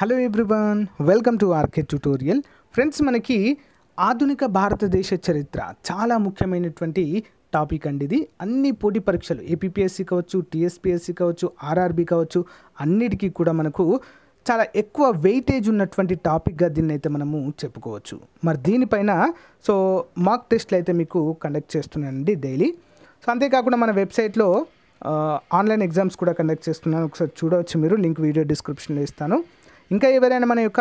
hello everyone welcome to RK tutorial friends మనకి ఆధునిక భారతదేశ చరిత్ర చాలా ముఖ్యమైనటువంటి టాపిక్ అండి ఇది అన్ని పోటీ పరీక్షలు ఏపీఎస్సీ కావచ్చు టీఎస్పీఎస్సి కావచ్చు ఆర్ఆర్బి కావచ్చు అన్నిటికీ కూడా మనకు చాలా ఎక్కువ వెయిటేజ్ ఉన్నటువంటి టాపిక్గా దీన్ని అయితే మనము చెప్పుకోవచ్చు మరి దీనిపైన సో మాక్ టెస్ట్లు అయితే మీకు కండక్ట్ చేస్తున్నానండి డైలీ సో అంతేకాకుండా మన వెబ్సైట్లో ఆన్లైన్ ఎగ్జామ్స్ కూడా కండక్ట్ చేస్తున్నాను ఒకసారి చూడవచ్చు మీరు లింక్ వీడియో డిస్క్రిప్షన్లో ఇస్తాను ఇంకా ఎవరైనా మన యొక్క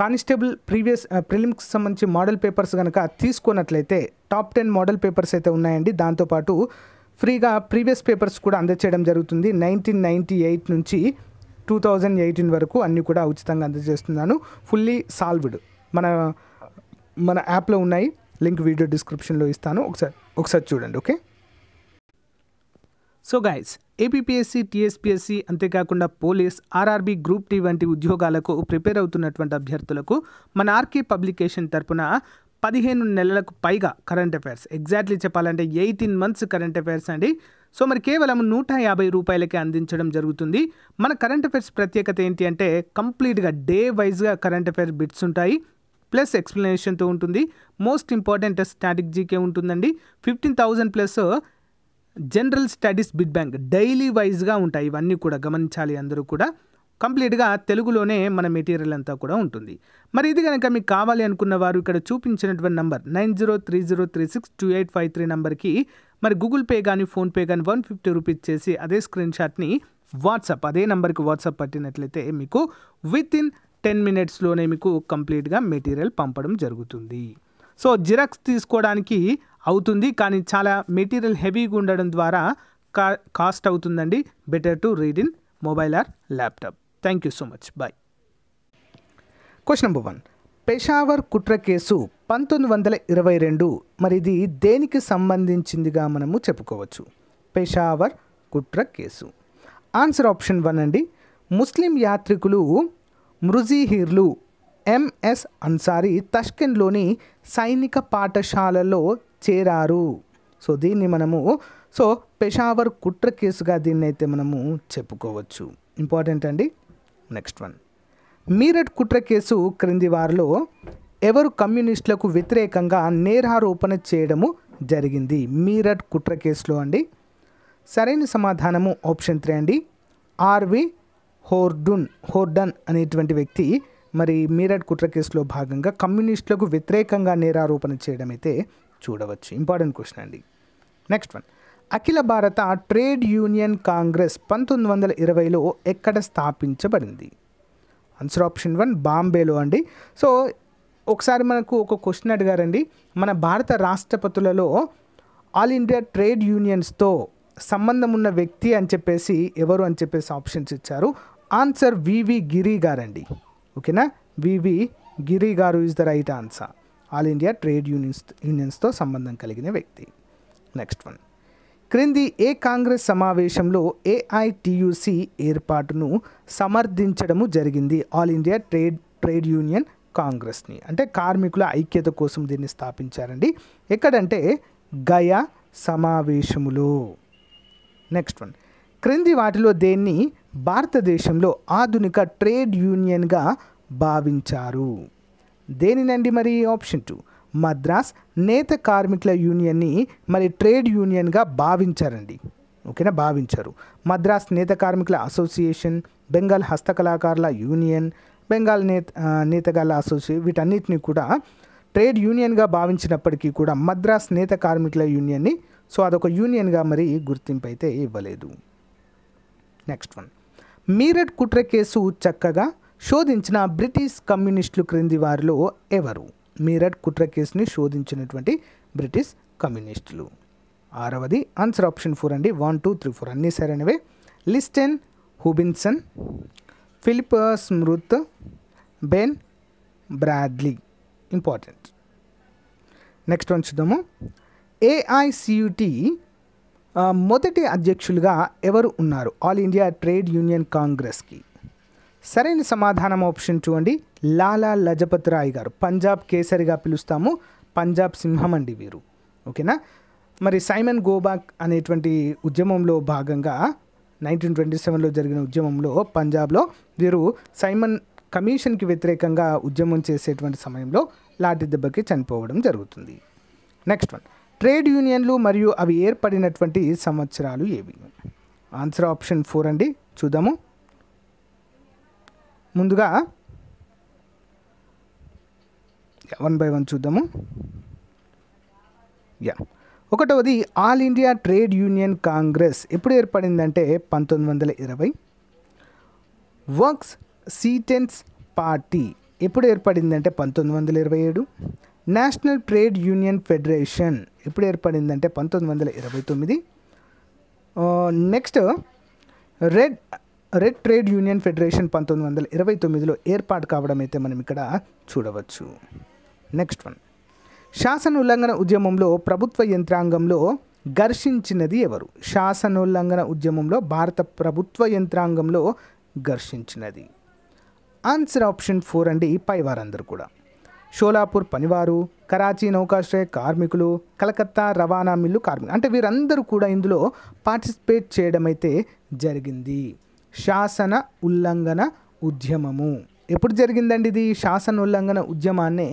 కానిస్టేబుల్ ప్రీవియస్ ప్రిలిమ్స్కి సంబంధించి మోడల్ పేపర్స్ కనుక తీసుకున్నట్లయితే టాప్ టెన్ మోడల్ పేపర్స్ అయితే ఉన్నాయండి దాంతోపాటు ఫ్రీగా ప్రీవియస్ పేపర్స్ కూడా అందచేయడం జరుగుతుంది నైన్టీన్ నైంటీ ఎయిట్ నుంచి టూ థౌజండ్ ఎయిటీన్ వరకు అన్నీ కూడా ఉచితంగా అందజేస్తున్నాను ఫుల్లీ సాల్వ్డ్ మన మన యాప్లో ఉన్నాయి లింక్ వీడియో డిస్క్రిప్షన్లో ఇస్తాను ఒకసారి ఒకసారి చూడండి okay so guys APSC TSPSC అంతేకాకుండా పోలీస్ ఆర్ఆర్బీ గ్రూప్ టీ వంటి ఉద్యోగాలకు ప్రిపేర్ అవుతున్నటువంటి అభ్యర్థులకు మన ఆర్కే పబ్లికేషన్ తరపున పదిహేను నెలలకు పైగా కరెంట్ అఫైర్స్ ఎగ్జాక్ట్లీ చెప్పాలంటే ఎయిటీన్ మంత్స్ కరెంట్ అఫైర్స్ అండి సో మరి కేవలం నూట యాభై రూపాయలకే అందించడం జరుగుతుంది మన కరెంట్ అఫైర్స్ ప్రత్యేకత ఏంటి అంటే కంప్లీట్గా డే వైజ్గా కరెంట్ అఫైర్ బిట్స్ ఉంటాయి ప్లస్ ఎక్స్ప్లెనేషన్తో ఉంటుంది మోస్ట్ ఇంపార్టెంట్ స్ట్రాటజీకే ఉంటుందండి fifteen thousand plus general studies bit bank daily వైజ్గా ఉంటాయి ఇవన్నీ కూడా గమనించాలి అందరూ కూడా కంప్లీట్గా తెలుగులోనే మన మెటీరియల్ అంతా కూడా ఉంటుంది మరి ఇది కనుక మీకు కావాలి అనుకున్న వారు ఇక్కడ చూపించినటువంటి number nine zero three zero three six two eight five three నెంబర్కి మరి గూగుల్ పే కానీ ఫోన్పే కానీ వన్ ఫిఫ్టీ రూపీస్ చేసి అదే స్క్రీన్ షాట్ని వాట్సాప్ అదే నెంబర్కి వాట్సాప్ పట్టినట్లయితే మీకు విత్ ఇన్ టెన్ మినిట్స్లోనే మీకు కంప్లీట్గా మెటీరియల్ పంపడం జరుగుతుంది సో జిరాక్స్ తీసుకోవడానికి అవుతుంది కానీ చాలా మెటీరియల్ హెవీగా ఉండడం ద్వారా కా కాస్ట్ అవుతుందండి better to read in mobile or laptop thank you so much bye question number one Peshawar కుట్ర కేసు పంతొమ్మిది వందల ఇరవై రెండు మరి ఇది దేనికి సంబంధించిందిగా మనము చెప్పుకోవచ్చు పెషావర్ కుట్ర కేసు ఆన్సర్ ఆప్షన్ వన్ అండి ముస్లిం యాత్రికులు మృజీహీర్లు ఎంఎస్ అన్సారీ తష్కెన్లోని సైనిక పాఠశాలలో చేరారు సో దీన్ని మనము సో పెషావర్ కుట్ర కేసుగా దీన్ని అయితే మనము చెప్పుకోవచ్చు ఇంపార్టెంట్ అండి నెక్స్ట్ వన్ మీరట్ కుట్ర కేసు క్రింది వారిలో ఎవరు కమ్యూనిస్టులకు వ్యతిరేకంగా నేరారోపణ చేయడము జరిగింది మీరట్ కుట్ర కేసులో అండి సరైన సమాధానము ఆప్షన్ త్రీ అండి ఆర్వి హోర్డున్ హోర్డన్ అనేటువంటి వ్యక్తి మరి మీరట్ కుట్ర కేసులో భాగంగా కమ్యూనిస్టులకు వ్యతిరేకంగా నేరారోపణ చేయడం అయితే చూడవచ్చు ఇంపార్టెంట్ క్వశ్చన్ అండి నెక్స్ట్ వన్ అఖిల భారత ట్రేడ్ యూనియన్ కాంగ్రెస్ పంతొమ్మిది వందల ఇరవైలో ఎక్కడ స్థాపించబడింది ఆన్సర్ ఆప్షన్ వన్ బాంబేలో అండి సో ఒకసారి మనకు ఒక క్వశ్చన్ అడిగారండి మన భారత రాష్ట్రపతులలో ఆల్ ఇండియా ట్రేడ్ యూనియన్స్తో సంబంధం ఉన్న వ్యక్తి అని చెప్పేసి ఎవరు అని చెప్పేసి ఆప్షన్స్ ఇచ్చారు ఆన్సర్ వివి గిరి గారండి ఓకేనా వివి గిరి గారు is the right answer all India trade unions యూనియన్స్తో సంబంధం కలిగిన వ్యక్తి నెక్స్ట్ వన్ క్రింది ఏ కాంగ్రెస్ సమావేశంలో ఏఐటియుసి ఏర్పాటును సమర్థించడము జరిగింది all India trade trade union కాంగ్రెస్ని అంటే కార్మికుల ఐక్యత కోసం దీన్ని స్థాపించారండి ఎక్కడంటే గయా సమావేశములో నెక్స్ట్ వన్ క్రింది వాటిలో దేన్ని భారతదేశంలో ఆధునిక ట్రేడ్ యూనియన్గా భావించారు దేనినండి మరి ఆప్షన్ టూ మద్రాస్ నేత కార్మికుల యూనియన్ని మరి ట్రేడ్ యూనియన్గా భావించారండి ఓకేనా భావించారు మద్రాస్ నేత కార్మికుల అసోసియేషన్ బెంగాల్ హస్తకళాకారుల యూనియన్ బెంగాల్ నేత నేతగాళ్ళ అసోసియేషన్ వీటన్నిటిని కూడా ట్రేడ్ యూనియన్గా భావించినప్పటికీ కూడా మద్రాస్ నేత కార్మికుల యూనియన్ని సో అదొక యూనియన్గా మరి గుర్తింపు అయితే ఇవ్వలేదు నెక్స్ట్ వన్ మీరట్ కుట్ర కేసు చక్కగా శోధించిన బ్రిటిష్ కమ్యూనిస్టులు క్రింది వారిలో ఎవరు మీరట్ కుట్ర కేసుని శోధించినటువంటి బ్రిటిష్ కమ్యూనిస్టులు ఆరవది ఆన్సర్ ఆప్షన్ ఫోర్ అండి వన్ టూ త్రీ ఫోర్ అన్నీ సరైనవే Lester Hutchinson Philip Spratt Ben Bradley important next one చూద్దాము ఏఐసియుటి మొదటి అధ్యక్షులుగా ఎవరు ఉన్నారు ఆల్ ఇండియా ట్రేడ్ యూనియన్ కాంగ్రెస్కి సరైన సమాధానం ఆప్షన్ టూ అండి లాలా లజపత్ రాయ్ గారు పంజాబ్ కేసరిగా పిలుస్తాము పంజాబ్ సింహం అండి వీరు ఓకేనా మరి సైమన్ గోబాక్ అనేటువంటి ఉద్యమంలో భాగంగా నైన్టీన్ ట్వంటీ సెవెన్లో జరిగిన ఉద్యమంలో పంజాబ్లో వీరు సైమన్ కమిషన్కి వ్యతిరేకంగా ఉద్యమం చేసేటువంటి సమయంలో లాఠీ దెబ్బకి చనిపోవడం జరుగుతుంది నెక్స్ట్ వన్ ట్రేడ్ యూనియన్లు మరియు అవి ఏర్పడినటువంటి సంవత్సరాలు ఏవి ఆన్సర్ ఆప్షన్ ఫోర్ అండి చూద్దాము ముందుగా వన్ బై వన్ చూద్దాము యా ఒకటవది all India trade union congress ఎప్పుడు ఏర్పడిందంటే పంతొమ్మిది వందల ఇరవై వర్క్స్ సీటెన్స్ పార్టీ ఎప్పుడు ఏర్పడిందంటే పంతొమ్మిది వందల ఇరవై ఏడు నేషనల్ ట్రేడ్ యూనియన్ ఫెడరేషన్ ఎప్పుడు ఏర్పడిందంటే పంతొమ్మిది వందల ఇరవై తొమ్మిది next uh, red red trade union federation పంతొమ్మిది వందల ఇరవై తొమ్మిదిలో ఏర్పాటు కావడం అయితే మనం ఇక్కడ చూడవచ్చు నెక్స్ట్ వన్ శాసన ఉల్లంఘన ఉద్యమంలో ప్రభుత్వ యంత్రాంగంలో ఘర్షించినది ఎవరు శాసనోల్లంఘన ఉద్యమంలో భారత ప్రభుత్వ యంత్రాంగంలో ఘర్షించినది ఆన్సర్ ఆప్షన్ ఫోర్ అండి పై వారందరూ కూడా షోలాపూర్ పనివారు కరాచీ నౌకాశ్రయ కార్మికులు కలకత్తా రవాణా మిల్లు కార్మికులు అంటే వీరందరూ కూడా ఇందులో పార్టిసిపేట్ చేయడం అయితే జరిగింది శాసన ఉల్లంఘన ఉద్యమము ఎప్పుడు జరిగిందండి ఇది శాసన ఉల్లంఘన ఉద్యమాన్నే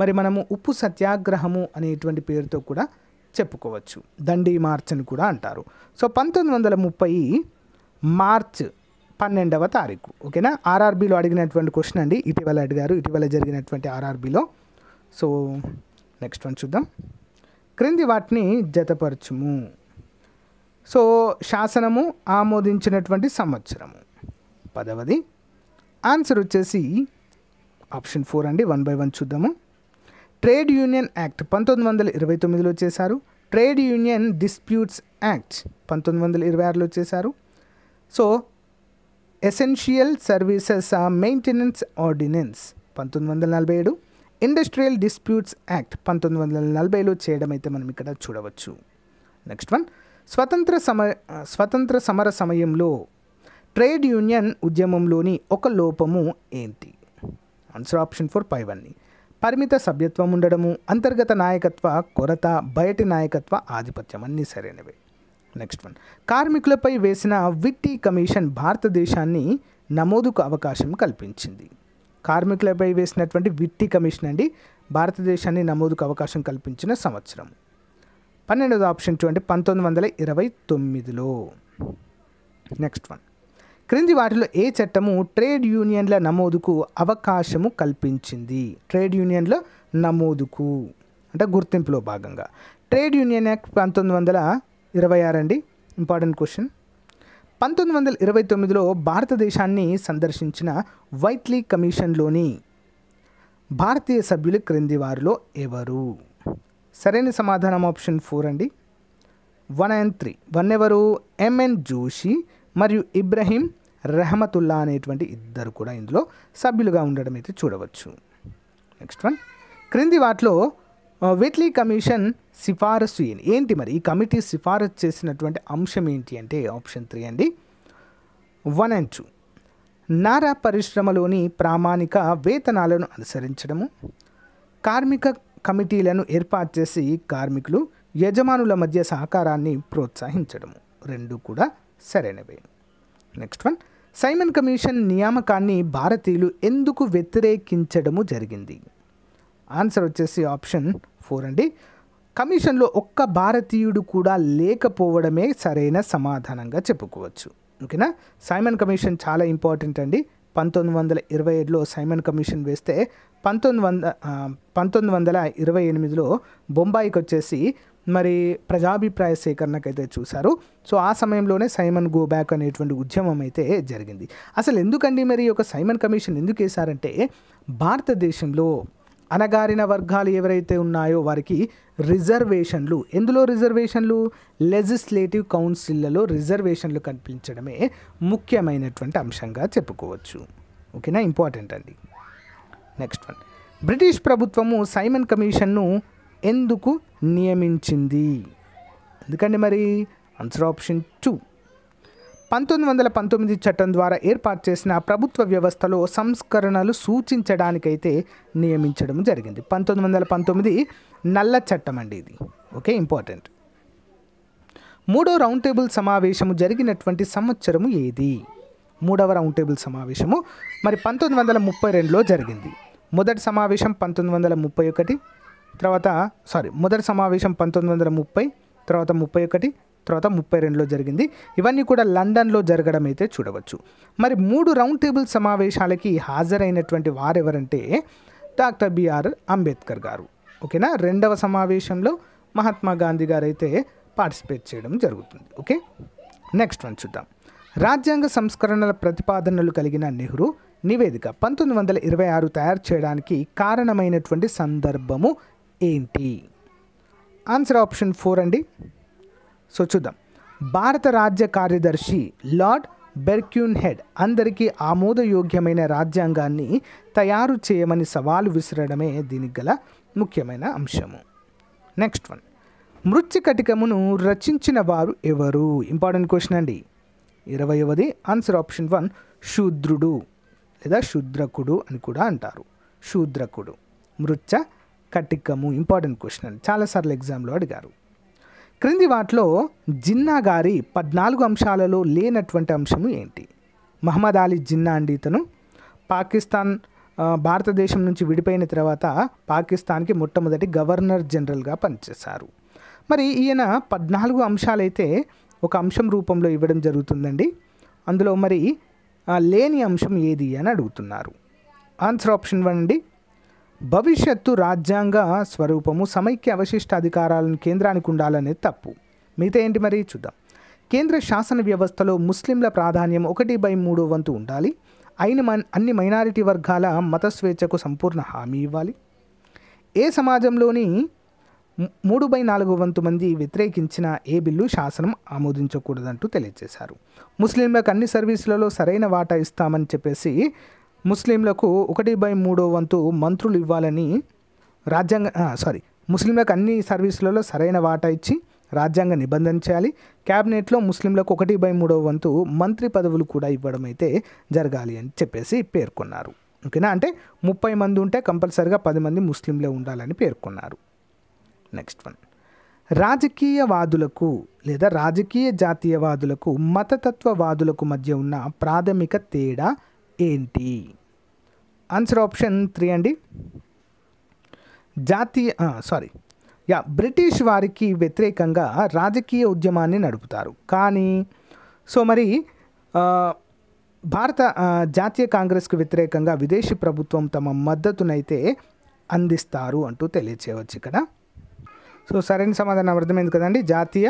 మరి మనము ఉప్పు సత్యాగ్రహము అనేటువంటి పేరుతో కూడా చెప్పుకోవచ్చు దండి మార్చ్ అని కూడా అంటారు సో పంతొమ్మిది వందల ముప్పై మార్చ్ పన్నెండవ తారీఖు ఓకేనా ఆర్ఆర్బీలో అడిగినటువంటి క్వశ్చన్ అండి ఇటీవల అడిగారు ఇటీవల జరిగినటువంటి ఆర్ఆర్బీలో సో నెక్స్ట్ వన్ చూద్దాం క్రింది వాటిని జతపరచుము సో శాసనము ఆమోదించినటువంటి సంవత్సరము పదవది ఆన్సర్ వచ్చేసి ఆప్షన్ ఫోర్ అండి వన్ బై వన్ చూద్దాము ట్రేడ్ యూనియన్ యాక్ట్ పంతొమ్మిది వందల ఇరవై తొమ్మిదిలో చేశారు ట్రేడ్ యూనియన్ డిస్ప్యూట్స్ యాక్ట్ పంతొమ్మిది వందల ఇరవై ఆరులో చేశారు so essential services maintenance ordinance పంతొమ్మిది వందల నలభై ఏడు ఇండస్ట్రియల్ డిస్ప్యూట్స్ యాక్ట్ పంతొమ్మిది వందల నలభైలో చేయడం అయితే మనం ఇక్కడ చూడవచ్చు నెక్స్ట్ వన్ స్వతంత్ర సమ స్వతంత్ర సమర సమయంలో ట్రేడ్ యూనియన్ ఉద్యమంలోని ఒక లోపము ఏంటి ఆన్సర్ ఆప్షన్ ఫోర్ పై వన్ పరిమిత సభ్యత్వం ఉండడము అంతర్గత నాయకత్వ కొరత బయటి నాయకత్వ ఆధిపత్యం అన్నీ సరైనవే నెక్స్ట్ వన్ కార్మికులపై వేసిన విట్టి కమిషన్ భారతదేశాన్ని నమోదుకు అవకాశం కల్పించింది కార్మికులపై వేసినటువంటి విట్టి కమిషన్ అండి భారతదేశాన్ని నమోదుకు అవకాశం కల్పించిన సంవత్సరం పన్నెండవది ఆప్షన్ చూడండి పంతొమ్మిది వందల ఇరవై తొమ్మిదిలో నెక్స్ట్ వన్ క్రింది వాటిలో ఏ చట్టము ట్రేడ్ యూనియన్ల నమోదుకు అవకాశము కల్పించింది ట్రేడ్ యూనియన్ల నమోదుకు అంటే గుర్తింపులో భాగంగా ట్రేడ్ యూనియన్ యాక్ట్ పంతొమ్మిది వందల ఇరవై ఆరు అండి ఇంపార్టెంట్ క్వశ్చన్ పంతొమ్మిది వందల ఇరవై తొమ్మిదిలో భారతదేశాన్ని సందర్శించిన వైట్లీ కమిషన్లోని భారతీయ సభ్యులు క్రింది వారిలో ఎవరు సరైన సమాధానం ఆప్షన్ ఫోర్ అండి వన్ అండ్ త్రీ వన్ ఎవరు ఎంఎన్ జోషి మరియు ఇబ్రహీం రెహమతుల్లా అనేటువంటి ఇద్దరు కూడా ఇందులో సభ్యులుగా ఉండడం అయితే చూడవచ్చు నెక్స్ట్ వన్ క్రింది వాటిలో వెట్లీ కమిషన్ సిఫారసు ఏంటి మరి ఈ కమిటీ సిఫారసు చేసినటువంటి అంశం ఏంటి అంటే ఆప్షన్ త్రీ అండి వన్ అండ్ టూ నారా పరిశ్రమలోని ప్రామాణిక వేతనాలను అనుసరించడము కార్మిక కమిటీలను ఏర్పాటు చేసి కార్మికులు యజమానుల మధ్య సహకారాన్ని ప్రోత్సహించడము రెండు కూడా సరైనవే నెక్స్ట్ వన్ సైమన్ కమిషన్ నియామకాన్ని భారతీయులు ఎందుకు వ్యతిరేకించడము జరిగింది ఆన్సర్ వచ్చేసి ఆప్షన్ ఫోర్ అండి కమిషన్లో ఒక్క భారతీయుడు కూడా లేకపోవడమే సరైన సమాధానంగా చెప్పుకోవచ్చు ఓకేనా సైమన్ కమిషన్ చాలా ఇంపార్టెంట్ అండి పంతొమ్మిది వందల ఇరవై ఏడులో సైమన్ కమిషన్ వేస్తే పంతొమ్మిది వంద పంతొమ్మిది వందల ఇరవై ఎనిమిదిలో బొంబాయికి వచ్చేసి మరి ప్రజాభిప్రాయ సేకరణకైతే చూశారు సో ఆ సమయంలోనే సైమన్ గో బ్యాక్ అనేటువంటి ఉద్యమం అయితే జరిగింది అసలు ఎందుకండి మరి ఒక సైమన్ కమిషన్ ఎందుకు వేశారంటే భారతదేశంలో అనగారిన వర్గాలు ఎవరైతే ఉన్నాయో వారికి రిజర్వేషన్లు ఎందులో రిజర్వేషన్లు లెజిస్లేటివ్ కౌన్సిల్లలో రిజర్వేషన్లు కల్పించడమే ముఖ్యమైనటువంటి అంశంగా చెప్పుకోవచ్చు ఓకేనా ఇంపార్టెంట్ అండి నెక్స్ట్ వన్ బ్రిటిష్ ప్రభుత్వము సైమన్ కమిషన్ను ఎందుకు నియమించింది ఎందుకండి మరి ఆన్సర్ ఆప్షన్ టూ పంతొమ్మిది వందల పంతొమ్మిది చట్టం ద్వారా ఏర్పాటు చేసిన ప్రభుత్వ వ్యవస్థలో సంస్కరణలు సూచించడానికైతే నియమించడం జరిగింది పంతొమ్మిది వందల పంతొమ్మిది నల్ల చట్టం అండి ఇది ఓకే ఇంపార్టెంట్ మూడో రౌండ్ టేబుల్ సమావేశము జరిగినటువంటి సంవత్సరము ఏది మూడవ రౌండ్ టేబుల్ సమావేశము మరి పంతొమ్మిది వందల ముప్పై రెండులో జరిగింది మొదటి సమావేశం పంతొమ్మిది వందల ముప్పై ఒకటి తర్వాత సారీ మొదటి సమావేశం పంతొమ్మిది వందల ముప్పై తర్వాత ముప్పై ఒకటి తర్వాత ముప్పై రెండులో జరిగింది ఇవన్నీ కూడా లండన్లో జరగడం అయితే చూడవచ్చు మరి మూడు రౌండ్ టేబుల్ సమావేశాలకి హాజరైనటువంటి వారెవరంటే డాక్టర్ బిఆర్ అంబేద్కర్ గారు ఓకేనా రెండవ సమావేశంలో మహాత్మా గాంధీ గారు అయితే పార్టిసిపేట్ చేయడం జరుగుతుంది ఓకే నెక్స్ట్ వన్ చూద్దాం రాజ్యాంగ సంస్కరణల ప్రతిపాదనలు కలిగిన నెహ్రూ నివేదిక పంతొమ్మిది వందల ఇరవై ఆరు తయారు చేయడానికి కారణమైనటువంటి సందర్భము ఏంటి ఆన్సర్ ఆప్షన్ ఫోర్ అండి సో చూద్దాం భారత రాజ్య కార్యదర్శి లార్డ్ బెర్క్యూన్ హెడ్ అందరికీ ఆమోదయోగ్యమైన రాజ్యాంగాన్ని తయారు చేయమని సవాలు విసరడమే దీనికి గల ముఖ్యమైన అంశము నెక్స్ట్ వన్ మృత్యుకటికమును రచించిన వారు ఎవరు ఇంపార్టెంట్ క్వశ్చన్ అండి ఇరవైవది ఆన్సర్ ఆప్షన్ వన్ శూద్రుడు లేదా శూద్రకుడు అని కూడా అంటారు శూద్రకుడు మృత్య కటికము ఇంపార్టెంట్ క్వశ్చన్ అండి చాలాసార్లు ఎగ్జామ్లో అడిగారు క్రింది వాటిలో జిన్నా గారి పద్నాలుగు అంశాలలో లేనటువంటి అంశము ఏంటి మహమ్మద్ అలీ జిన్నా అండి ఇతను పాకిస్తాన్ భారతదేశం నుంచి విడిపోయిన తర్వాత పాకిస్తాన్కి మొట్టమొదటి గవర్నర్ జనరల్గా పనిచేశారు మరి ఈయన పద్నాలుగు అంశాలైతే ఒక అంశం రూపంలో ఇవ్వడం జరుగుతుందండి అందులో మరి లేని అంశం ఏది అని అడుగుతున్నారు ఆన్సర్ ఆప్షన్ వన్ అండి భవిష్యత్తు రాజ్యాంగ స్వరూపము సమైక్య అవశిష్ట అధికారాలను కేంద్రానికి ఉండాలనే తప్పు మిగతా ఏంటి మరి చూద్దాం కేంద్ర శాసన వ్యవస్థలో ముస్లింల ప్రాధాన్యం ఒకటి బై మూడో వంతు ఉండాలి అయిన అన్ని మైనారిటీ వర్గాల మత స్వేచ్ఛకు సంపూర్ణ హామీ ఇవ్వాలి ఏ సమాజంలోని మూడు బై నాలుగు వంతు మంది వ్యతిరేకించిన ఏ బిల్లు శాసనం ఆమోదించకూడదంటూ తెలియజేశారు ముస్లింలకు అన్ని సర్వీసులలో సరైన వాటా ఇస్తామని చెప్పేసి ముస్లింలకు ఒకటి బై మూడో వంతు మంత్రులు ఇవ్వాలని రాజ్యాంగ సారీ ముస్లింలకు అన్ని సర్వీసులలో సరైన వాటా ఇచ్చి రాజ్యాంగ నిబంధన చేయాలి క్యాబినెట్లో ముస్లింలకు ఒకటి బై మూడవ వంతు మంత్రి పదవులు కూడా ఇవ్వడం అయితే జరగాలి అని చెప్పేసి పేర్కొన్నారు ఓకేనా అంటే ముప్పై మంది ఉంటే కంపల్సరిగా పది మంది ముస్లింలే ఉండాలని పేర్కొన్నారు నెక్స్ట్ వన్ రాజకీయవాదులకు లేదా రాజకీయ జాతీయవాదులకు మతతత్వవాదులకు మధ్య ఉన్న ప్రాథమిక తేడా ఏంటి ఆన్సర్ ఆప్షన్ త్రీ అండి జాతీయ సారీ యా బ్రిటిష్ వారికి వ్యతిరేకంగా రాజకీయ ఉద్యమాన్ని నడుపుతారు కానీ సో మరి భారత జాతీయ కాంగ్రెస్కు వ్యతిరేకంగా విదేశీ ప్రభుత్వం తమ మద్దతునైతే అందిస్తారు అంటూ తెలియచేయవచ్చు ఇక్కడ సో సరైన సమాధానం అర్థమైంది కదండి జాతీయ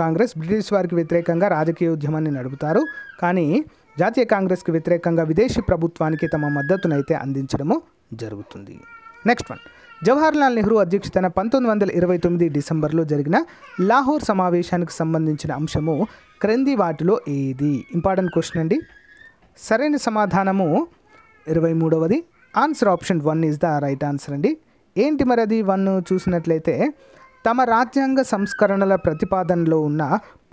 కాంగ్రెస్ బ్రిటిష్ వారికి వ్యతిరేకంగా రాజకీయ ఉద్యమాన్ని నడుపుతారు కానీ జాతీయ కాంగ్రెస్కు వ్యతిరేకంగా విదేశీ ప్రభుత్వానికి తమ మద్దతునైతే అందించడము జరుగుతుంది నెక్స్ట్ వన్ జవహర్లాల్ నెహ్రూ అధ్యక్షతన పంతొమ్మిది వందల ఇరవై తొమ్మిది డిసెంబర్లో జరిగిన లాహోర్ సమావేశానికి సంబంధించిన అంశము క్రింది వాటిలో ఏది ఇంపార్టెంట్ క్వశ్చన్ అండి సరైన సమాధానము ఇరవై మూడవది answer option one is the right answer అండి ఏంటి మరి అది వన్ చూసినట్లయితే తమ రాజ్యాంగ సంస్కరణల ప్రతిపాదనలో ఉన్న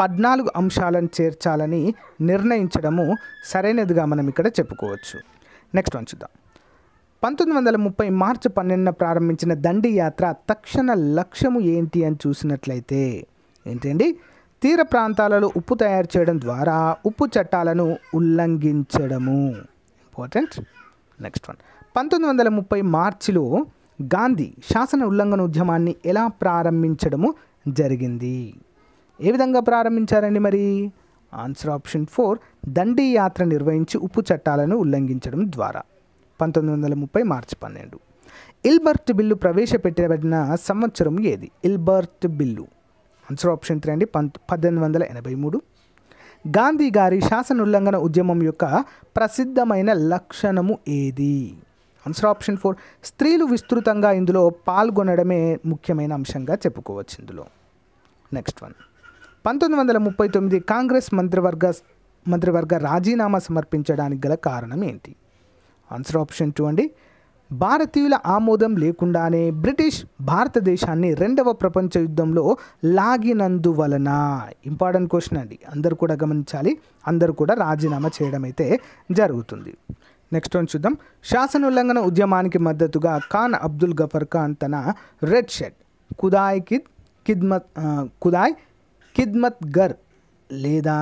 పద్నాలుగు అంశాలను చేర్చాలని నిర్ణయించడము సరైనదిగా మనం ఇక్కడ చెప్పుకోవచ్చు నెక్స్ట్ వన్ చూద్దాం పంతొమ్మిది వందల ముప్పై మార్చి పన్నెండున ప్రారంభించిన దండి యాత్ర తక్షణ లక్ష్యము ఏంటి అని చూసినట్లయితే ఏంటండి తీర ప్రాంతాలలో ఉప్పు తయారు చేయడం ద్వారా ఉప్పు చట్టాలను ఉల్లంఘించడము ఇంపార్టెంట్ నెక్స్ట్ వన్ పంతొమ్మిది వందల ముప్పై మార్చిలో గాంధీ శాసన ఉల్లంఘన ఉద్యమాన్ని ఎలా ప్రారంభించడము జరిగింది ఏ విధంగా ప్రారంభించారండి మరి ఆన్సర్ ఆప్షన్ ఫోర్ దండి యాత్ర నిర్వహించి ఉప్పు చట్టాలను ఉల్లంఘించడం ద్వారా పంతొమ్మిది వందల ముప్పై మార్చి పన్నెండు ఇల్బర్ట్ బిల్లు ప్రవేశపెట్టబడిన సంవత్సరం ఏది Ilbert bill answer option three అండి పంత పద్దెనిమిది వందల ఎనభై మూడు గాంధీ గారి శాసన ఉల్లంఘన ఉద్యమం యొక్క ప్రసిద్ధమైన లక్షణము ఏది ఆన్సర్ ఆప్షన్ ఫోర్ స్త్రీలు విస్తృతంగా ఇందులో పాల్గొనడమే ముఖ్యమైన అంశంగా చెప్పుకోవచ్చు ఇందులో నెక్స్ట్ వన్ పంతొమ్మిది వందల ముప్పై తొమ్మిది కాంగ్రెస్ మంత్రివర్గ మంత్రివర్గ రాజీనామా సమర్పించడానికి గల కారణం ఏంటి ఆన్సర్ ఆప్షన్ టూ అండి భారతీయుల ఆమోదం లేకుండానే బ్రిటిష్ భారతదేశాన్ని రెండవ ప్రపంచ యుద్ధంలో లాగినందువలన ఇంపార్టెంట్ క్వశ్చన్ అండి అందరు కూడా గమనించాలి అందరూ కూడా రాజీనామా చేయడం అయితే జరుగుతుంది నెక్స్ట్ వన్ చూద్దాం శాసన ఉల్లంఘన ఉద్యమానికి మద్దతుగా ఖాన్ అబ్దుల్ గఫర్ ఖాన్ తన రెడ్ షెడ్ కుదాయ్ కిద్ కిద్మత్ కుదాయ్ కిద్మత్గర్ లేదా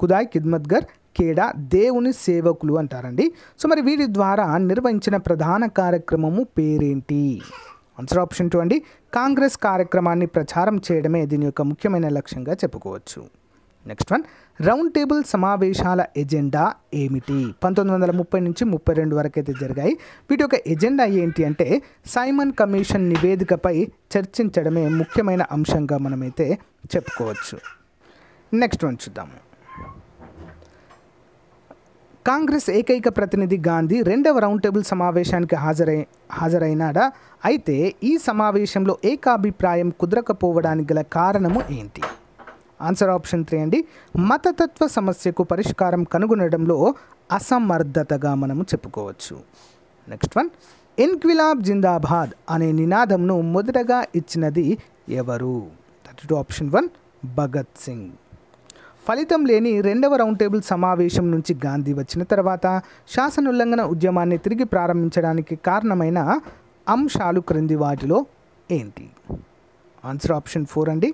కుదాయ్ కిద్మత్గర్ కేడా దేవుని సేవకులు అంటారండి సో మరి వీరి ద్వారా నిర్వహించిన ప్రధాన కార్యక్రమము పేరేంటి ఆన్సర్ ఆప్షన్ టూ అండి కాంగ్రెస్ కార్యక్రమాన్ని ప్రచారం చేయడమే దీని యొక్క ముఖ్యమైన లక్ష్యంగా చెప్పుకోవచ్చు నెక్స్ట్ వన్ రౌండ్ టేబుల్ సమావేశాల ఎజెండా ఏమిటి పంతొమ్మిది వందల ముప్పై నుంచి ముప్పై రెండు వరకు అయితే జరిగాయి వీటి యొక్క ఎజెండా ఏంటి అంటే సైమన్ కమిషన్ నివేదికపై చర్చించడమే ముఖ్యమైన అంశంగా మనమైతే చెప్పుకోవచ్చు నెక్స్ట్ వన్ చూద్దాము కాంగ్రెస్ ఏకైక ప్రతినిధి గాంధీ రెండవ రౌండ్ టేబుల్ సమావేశానికి హాజరై హాజరైనాడా అయితే ఈ సమావేశంలో ఏకాభిప్రాయం కుదరకపోవడానికి గల కారణము ఏంటి ఆన్సర్ ఆప్షన్ త్రీ అండి మతతత్వ సమస్యకు పరిష్కారం కనుగొనడంలో అసమర్థతగా మనము చెప్పుకోవచ్చు నెక్స్ట్ వన్ ఇన్క్విలాబ్ జిందాబాద్ అనే నినాదంను మొదటగా ఇచ్చినది ఎవరు thirty two option one Bhagat Singh ఫలితం లేని రెండవ రౌండ్ టేబుల్ సమావేశం నుంచి గాంధీ వచ్చిన తర్వాత శాసనోల్లంఘన ఉద్యమాన్ని తిరిగి ప్రారంభించడానికి కారణమైన అంశాలు క్రింది వాటిలో ఏంటి ఆన్సర్ ఆప్షన్ ఫోర్ అండి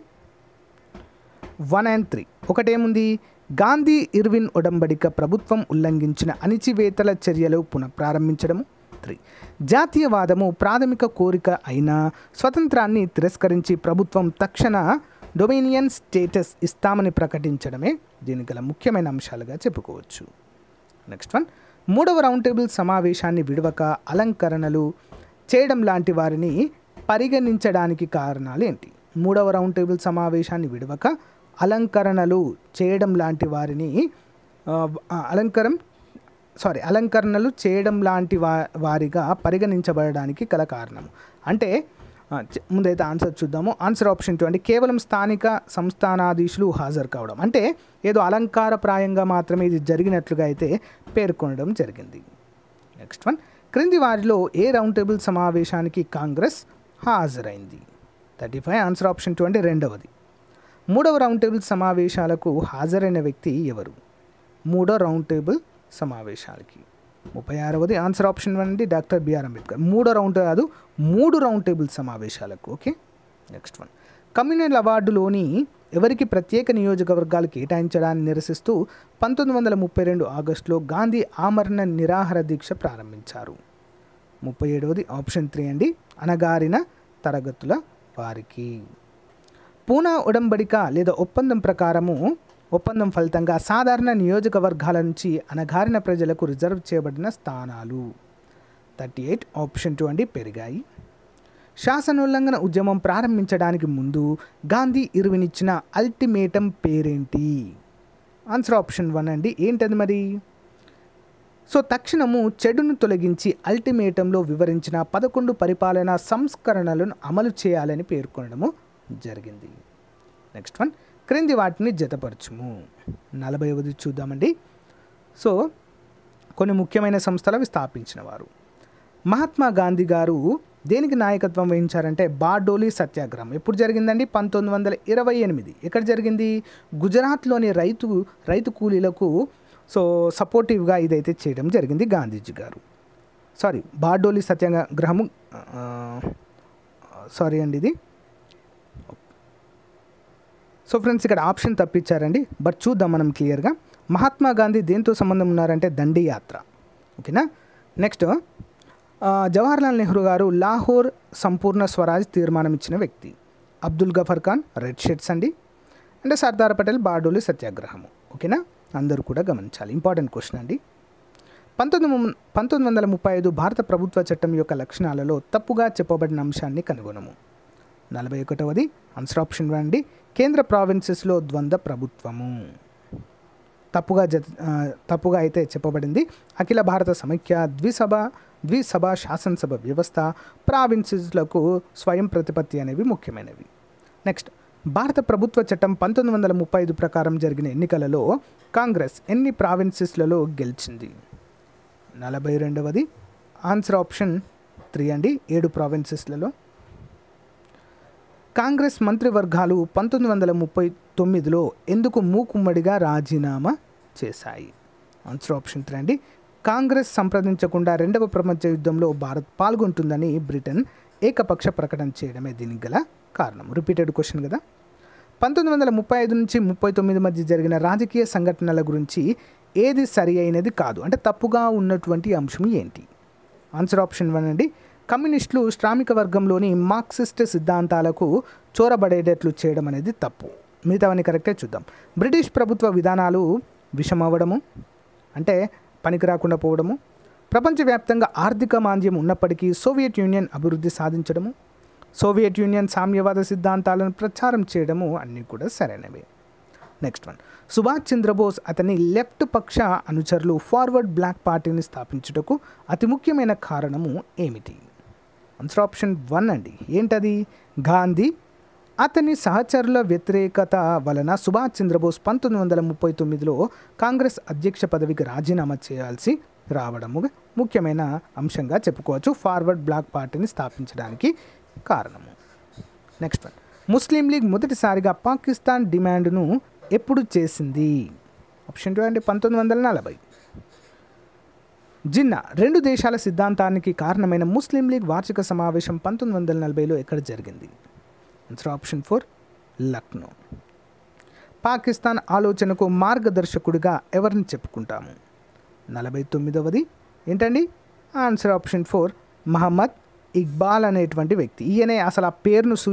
వన్ అండ్ త్రీ ఒకటేముంది గాంధీ ఇర్విన్ ఒడంబడిక ప్రభుత్వం ఉల్లంఘించిన అణిచివేతల చర్యలు పునఃప్రారంభించడము త్రీ జాతీయవాదము ప్రాథమిక కోరిక అయిన స్వతంత్రాన్ని తిరస్కరించి ప్రభుత్వం తక్షణ డొమినియన్ స్టేటస్ ఇస్తామని ప్రకటించడమే దీని గల ముఖ్యమైన అంశాలుగా చెప్పుకోవచ్చు నెక్స్ట్ వన్ మూడవ రౌండ్ టేబుల్ సమావేశాన్ని విడవక అలంకరణలు చేయడం లాంటి వారిని పరిగణించడానికి కారణాలు ఏంటి మూడవ రౌండ్ టేబుల్ సమావేశాన్ని విడవక అలంకరణలు చేయడం లాంటి వారిని అలంకరం సారీ అలంకరణలు చేయడం లాంటి వా వారిగా పరిగణించబడడానికి గల కారణం అంటే ముందైతే ఆన్సర్ చూద్దాము ఆన్సర్ ఆప్షన్ టూ అంటే కేవలం స్థానిక సంస్థానాధీశులు హాజరు కావడం అంటే ఏదో అలంకారప్రాయంగా మాత్రమే ఇది జరిగినట్లుగా అయితే పేర్కొనడం జరిగింది నెక్స్ట్ వన్ క్రింది వారిలో ఏ రౌండ్ టేబుల్ సమావేశానికి కాంగ్రెస్ హాజరైంది thirty five answer option two అంటే రెండవది మూడవ రౌండ్ టేబుల్ సమావేశాలకు హాజరైన వ్యక్తి ఎవరు మూడో రౌండ్ టేబుల్ సమావేశాలకి ముప్పై ఆరవది ఆన్సర్ ఆప్షన్ వన్ అండి డాక్టర్ బిఆర్ అంబేద్కర్ మూడో రౌండ్ కాదు మూడు రౌండ్ టేబుల్ సమావేశాలకు ఓకే నెక్స్ట్ వన్ కమ్యూనల్ అవార్డులోని ఎవరికి ప్రత్యేక నియోజకవర్గాలు కేటాయించడాన్ని నిరసిస్తూ పంతొమ్మిది వందల ముప్పై రెండు ఆగస్టులో గాంధీ ఆమరణ నిరాహార దీక్ష ప్రారంభించారు ముప్పై ఏడవది ఆప్షన్ త్రీ అండి అనగారిన తరగతుల వారికి పూనా ఉడంబడిక లేదా ఒప్పందం ప్రకారము ఒప్పందం ఫలితంగా సాధారణ నియోజకవర్గాల నుంచి అణగారిన ప్రజలకు రిజర్వ్ చేయబడిన స్థానాలు థర్టీ ఎయిట్ ఆప్షన్ టూ అండి పెరిగాయి శాసనోల్లంఘన ఉద్యమం ప్రారంభించడానికి ముందు గాంధీ ఇరువినిచ్చిన అల్టిమేటం పేరేంటి ఆన్సర్ ఆప్షన్ వన్ అండి ఏంటది మరి సో తక్షణము చెడును తొలగించి అల్టిమేటంలో వివరించిన పదకొండు పరిపాలనా సంస్కరణలను అమలు చేయాలని పేర్కొనడము జరిగింది నెక్స్ట్ వన్ క్రింది వాటిని జతపరచుము నలభైవది చూద్దామండి సో కొన్ని ముఖ్యమైన సంస్థలు అవి స్థాపించిన వారు మహాత్మా గాంధీ గారు దేనికి నాయకత్వం వహించారంటే బార్డోలీ సత్యాగ్రహం ఎప్పుడు జరిగిందండి పంతొమ్మిది వందల ఇరవై ఎనిమిది ఎక్కడ జరిగింది గుజరాత్లోని రైతు రైతు కూలీలకు సో సపోర్టివ్గా ఇదైతే చేయడం జరిగింది గాంధీజీ గారు సారీ బార్డోలీ సత్యాగ్రహము సారీ అండి ఇది సో ఫ్రెండ్స్ ఇక్కడ ఆప్షన్ తప్పించారండి బట్ చూద్దాం మనం క్లియర్గా మహాత్మా గాంధీ దేంతో సంబంధం ఉన్నారంటే దండియాత్ర యాత్ర ఓకేనా నెక్స్ట్ జవహర్లాల్ నెహ్రూ గారు లాహోర్ సంపూర్ణ స్వరాజ్ తీర్మానం ఇచ్చిన వ్యక్తి అబ్దుల్ గఫర్ ఖాన్ రెడ్ షెడ్స్ అండి అంటే సర్దార్ పటేల్ బార్డోలి సత్యాగ్రహము ఓకేనా అందరూ కూడా గమనించాలి ఇంపార్టెంట్ క్వశ్చన్ అండి పంతొమ్మిది పంతొమ్మిది వందల ముప్పై ఐదు భారత ప్రభుత్వ చట్టం యొక్క లక్షణాలలో తప్పుగా చెప్పబడిన అంశాన్ని కనుగొనము నలభై ఒకటవది ఆన్సర్ ఆప్షన్ అండి కేంద్ర ప్రావిన్సెస్లో ద్వంద్వ ప్రభుత్వము తప్పుగా జ తప్పుగా అయితే చెప్పబడింది అఖిల భారత సమైక్య ద్విసభ ద్విసభ శాసనసభ వ్యవస్థ ప్రావిన్సెస్లకు స్వయం ప్రతిపత్తి అనేవి ముఖ్యమైనవి నెక్స్ట్ భారత ప్రభుత్వ చట్టం పంతొమ్మిది వందల ముప్పై ఐదు ప్రకారం జరిగిన ఎన్నికలలో కాంగ్రెస్ ఎన్ని ప్రావిన్సెస్లలో గెలిచింది నలభై రెండవది ఆన్సర్ ఆప్షన్ త్రీ అండి ఏడు ప్రావిన్సెస్లలో కాంగ్రెస్ మంత్రివర్గాలు పంతొమ్మిది వందల ముప్పై తొమ్మిదిలో ఎందుకు మూకుమ్మడిగా రాజీనామా చేశాయి ఆన్సర్ ఆప్షన్ త్రీ అండి కాంగ్రెస్ సంప్రదించకుండా రెండవ ప్రపంచ యుద్ధంలో భారత్ పాల్గొంటుందని బ్రిటన్ ఏకపక్ష ప్రకటన చేయడమే దీనికి గల కారణం రిపీటెడ్ క్వశ్చన్ కదా పంతొమ్మిది వందల ముప్పై ఐదు నుంచి ముప్పై తొమ్మిది మధ్య జరిగిన రాజకీయ సంఘటనల గురించి ఏది సరి అయినది కాదు అంటే తప్పుగా ఉన్నటువంటి అంశం ఏంటి ఆన్సర్ ఆప్షన్ వన్ అండి కమ్యూనిస్టులు శ్రామిక వర్గంలోని మార్క్సిస్ట్ సిద్ధాంతాలకు చోరబడేటట్లు చేయడం అనేది తప్పు మిగతావన్నీ కరెక్టే చూద్దాం బ్రిటిష్ ప్రభుత్వ విధానాలు విషమవ్వడము అంటే పనికి రాకుండా పోవడము ప్రపంచవ్యాప్తంగా ఆర్థిక మాంద్యం ఉన్నప్పటికీ సోవియట్ యూనియన్ అభివృద్ధి సాధించడము సోవియట్ యూనియన్ సామ్యవాద సిద్ధాంతాలను ప్రచారం చేయడము అన్నీ కూడా సరైనవి నెక్స్ట్ వన్ సుభాష్ చంద్రబోస్ అతని లెఫ్ట్ పక్ష అనుచరులు ఫార్వర్డ్ బ్లాక్ పార్టీని స్థాపించుటకు అతి ముఖ్యమైన కారణము ఏమిటి ఆన్సర్ ఆప్షన్ వన్ అండి ఏంటది గాంధీ అతని సహచరుల వ్యతిరేకత వలన సుభాష్ చంద్రబోస్ పంతొమ్మిది వందల ముప్పై తొమ్మిదిలో కాంగ్రెస్ అధ్యక్ష పదవికి రాజీనామా చేయాల్సి రావడము ముఖ్యమైన అంశంగా చెప్పుకోవచ్చు ఫార్వర్డ్ బ్లాక్ పార్టీని స్థాపించడానికి కారణము నెక్స్ట్ వన్ ముస్లిం లీగ్ మొదటిసారిగా పాకిస్తాన్ డిమాండ్ను ఎప్పుడు చేసింది ఆప్షన్ టూ అంటే పంతొమ్మిది వందల నలభై జిన్నా రెండు దేశాల సిద్ధాంతానికి కారణమైన ముస్లిం లీగ్ వార్షిక సమావేశం పంతొమ్మిది వందల నలభైలో ఎక్కడ జరిగింది answer option four Lucknow Pakistan ఆలోచనకు మార్గదర్శకుడిగా ఎవరిని చెప్పుకుంటాము నలభై తొమ్మిదవది ఏంటండి answer option four Mohammad Iqbal అనేటువంటి వ్యక్తి ఈయనే అసలు ఆ పేరును సూ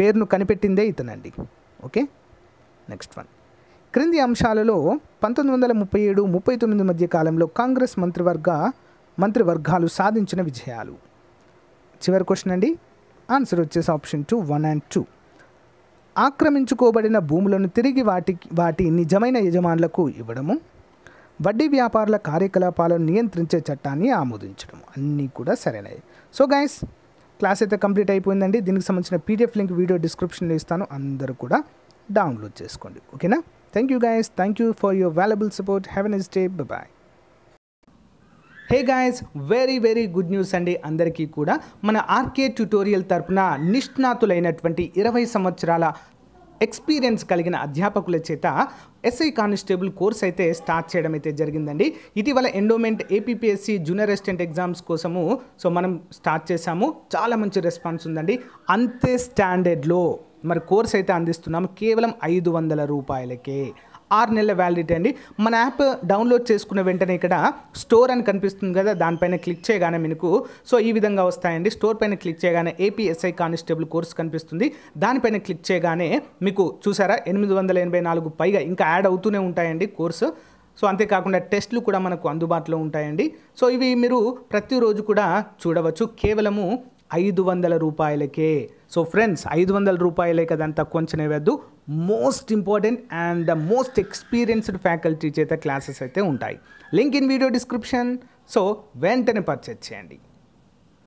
పేరును కనిపెట్టిందే ఇతనండి ఓకే నెక్స్ట్ వన్ క్రింది అంశాలలో పంతొమ్మిది వందల ముప్పై ఏడు ముప్పై తొమ్మిది మధ్య కాలంలో కాంగ్రెస్ మంత్రివర్గ మంత్రివర్గాలు సాధించిన విజయాలు చివరి క్వశ్చన్ అండి ఆన్సర్ వచ్చేసి option two one and two ఆక్రమించుకోబడిన భూములను తిరిగి వాటికి వాటి నిజమైన యజమానులకు ఇవ్వడము వడ్డీ వ్యాపారుల కార్యకలాపాలను నియంత్రించే చట్టాన్ని ఆమోదించడం అన్నీ కూడా సరైనవి సో గైస్ క్లాస్ అయితే కంప్లీట్ అయిపోయిందండి దీనికి సంబంధించిన పీడిఎఫ్ లింక్ వీడియో డిస్క్రిప్షన్లో ఇస్తాను అందరూ కూడా డౌన్లోడ్ చేసుకోండి ఓకేనా thank you guys thank you for your valuable support have nice day బ bye hey guys very very good news అండి అందరికీ కూడా మన ఆర్కే ట్యూటోరియల్ తరపున నిష్ణాతులైనటువంటి ఇరవై సంవత్సరాల ఎక్స్పీరియన్స్ కలిగిన అధ్యాపకుల చేత ఎస్ఐ కానిస్టేబుల్ కోర్స్ అయితే స్టార్ట్ చేయడం అయితే జరిగిందండి ఇటీవల endowment APPSC junior assistant exams కోసము సో మనం స్టార్ట్ చేశాము చాలా మంచి రెస్పాన్స్ ఉందండి అంతే స్టాండర్డ్లో మరి కోర్స్ అయితే అందిస్తున్నాము కేవలం ఐదు వందల రూపాయలకే ఆరు నెలల వ్యాలిడిటీ అండి మన యాప్ డౌన్లోడ్ చేసుకున్న వెంటనే ఇక్కడ స్టోర్ అని కనిపిస్తుంది కదా దానిపైన క్లిక్ చేయగానే మీకు సో ఈ విధంగా వస్తాయండి స్టోర్ పైన క్లిక్ చేయగానే ఏపీఎస్ఐ కానిస్టేబుల్ కోర్స్ కనిపిస్తుంది దానిపైన క్లిక్ చేయగానే మీకు చూసారా ఎనిమిది వందల ఎనభై నాలుగు పైగా ఇంకా యాడ్ అవుతూనే ఉంటాయండి కోర్సు సో అంతేకాకుండా టెస్ట్లు కూడా మనకు అందుబాటులో ఉంటాయండి సో ఇవి మీరు ప్రతిరోజు కూడా చూడవచ్చు కేవలము ఐదు వందల రూపాయలకే సో ఫ్రెండ్స్ ఐదు వందల రూపాయలే కదంతా కొంచెం ఇవ్వద్దు most important and the most experienced faculty చేత క్లాసెస్ అయితే ఉంటాయి link in video description so వెంటనే పర్చేజ్ చేయండి